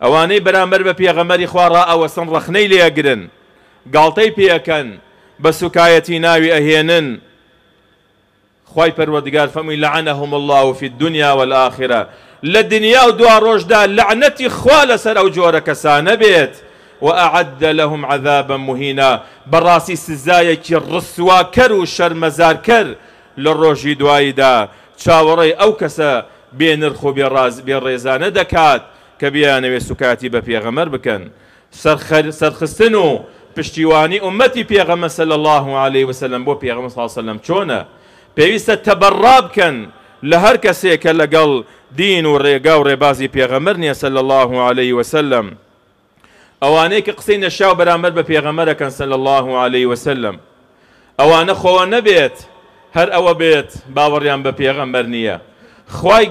برامر با بە اخوار را ئەوە سن ڕخنەی لێگرن گاڵتەی پێەکەن بە سوکایەتی ناوی ئەهێنن خی پەروەدگار فەمی لعنهم الله في الدنيا والآخرة لە دنیا دو دوا ڕۆژدا لعنەتی خوا لەسەر ئەو جۆرە کەسانە بێت وأعد لهم عذابا مهينا براسي رسوا کر كرو شرمزار کر لروش دوائی دا چاوری أو کسا بين الخو برازي برزانة دكات كبيان وسكاتب في غمر بكن سرخسنو بشتيواني أمتي في غمر صلى الله عليه وسلم بو في غمر صلى الله عليه وسلم شونا بيست تبراب كان لهر كسيك لقل دين وريقا وريبازي في غمرني صلى الله عليه وسلم أوانيك قصين الشاو برامر بفي غمر كان صلى الله عليه وسلم أوان أخوان نبيت هر أو بيت باوريان بفي غمرني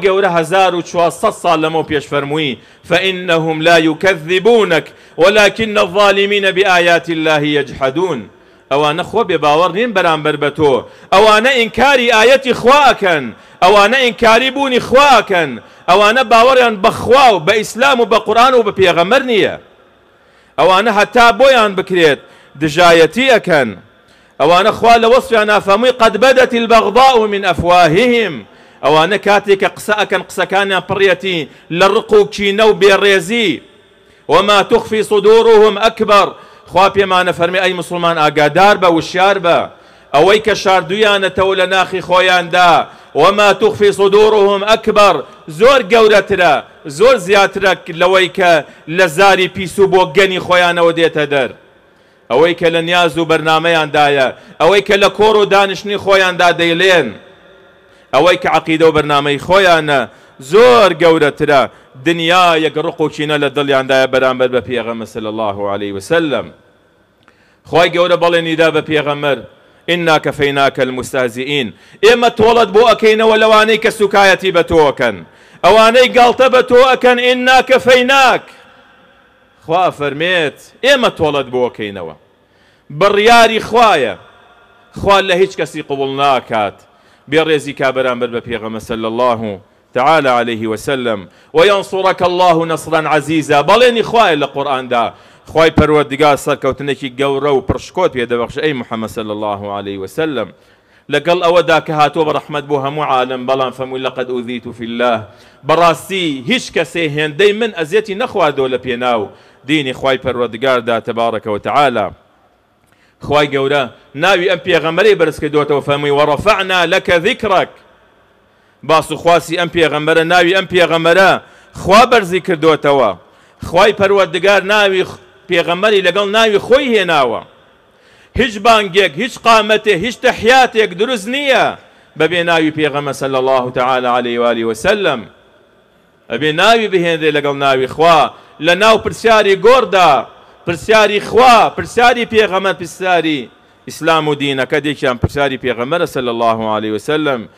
جورا هزار وشوا صصا لمو بيش فرموي فإنهم لا يكذبونك ولكن الظالمين بآيات الله يجحدون أو أنا بێ باوەڕ نین بەرامبەر بە تۆ ئەوانە ئینکاری ئاەتی خواکەن ئەوانە ئینکاری بوونی خواکەن ئەوانە باوەڕیان بەخوا و بە ئیسلام و بە قورآان و بە پێغەمەر نییە ئەوانە هەتا بۆیان بکرێت دژایەتی ئەەکەن ئەوانە خوا لە وەسویان نافەمووی من أفواههم ئەوانە کاتێک کە قسە ئەکەن قسەکانیان پڕەتی لە ڕق و چینە و بێڕێزی وما تخفی سودورهم ئەکبەر خوا پێمانە فەرمی ئەی مسلمان ئاگادار بە وشار بە ئەوەی کە شاردویانەتەوە لە ناخی خۆیاندا وما تخفی سودورهم ئەکبەر زۆر گەورەترە زۆر زیاترە لەوەی کە لە زاری پیس و بۆ گەنی خۆیانەوە دێتە دەر ئەوەی کە لە نیاز و بەرنمەیاندایە ئەوەی کە لە کۆڕ و دانیشتنی خۆیاندا دەیلێن ئەوەی کە عقیدە و بەرنمەی خۆیانە زۆر گەورەترە دنیا یەک ڕقوچینە لە دڵیاندایە بەرامبەر بە پێغەمە سل الله عليه وسلم خی گەورە بەڵێنیدا بە پێغەمەر ئنا کەفەیناکە المستازیئین ئێمە تۆڵەت بۆ ئەکەینەوە لەوانەی کە سوکایەتی بە تۆکەن ئەوانەی گاڵتە بە تۆ ئەکەن ئنا کەفەیناک خوا فەرمێت ئێمە تۆڵەت بۆکەینەوە بڕیاری خوایە خوا لە كسي کەسی بيريزي كابران بربي صلى الله تعالى عليه وسلم وينصرك الله نصرا عزيزا بلين إخوائي لقرآن دا خی پەروەردگا سەرکەوتنێکی گەورە و پرشکۆت پێدەبەخش أي محمد صلى الله عليه وسلم لقل أوداك کە هاتۆ بوها ڕحمد بلان هەموو عالم بەڵام في الله بەڕاستی هیچ کەسێ دايما من ئەزیەتی دولة لە ديني دینی خی پەروەردگاردا تەبارەکەەوە وتعالى خوای گەورە ناوی ئەم پێغەمەری برسك دوتا وفهمي ورفعنا لك ذكرك باس و أم ئەم پێغەمبەرە ناوی ئەم پێغەمەرە خوا بەرزی کردوتەوە خوای پەروەردگار ناوی پێغەمەری لەگەڵ ناوي خۆی هێناوە هیچ بانگێک هیچ قامەتێ هیچ تەحیاتێک دروست نییە بەبێ ناوی پێغەمە صلى الله تعالى عليه وآله وسلم ئەبێ ناوی بهێنرێ لەگەڵ ناوی خوا لە ناو پرسیاری گۆردا پرسیاری خوا پرسیاری پیغمبر پرسیاری اسلام و دین دێکیان پرسیاری پیغمبر صلی الله و سلم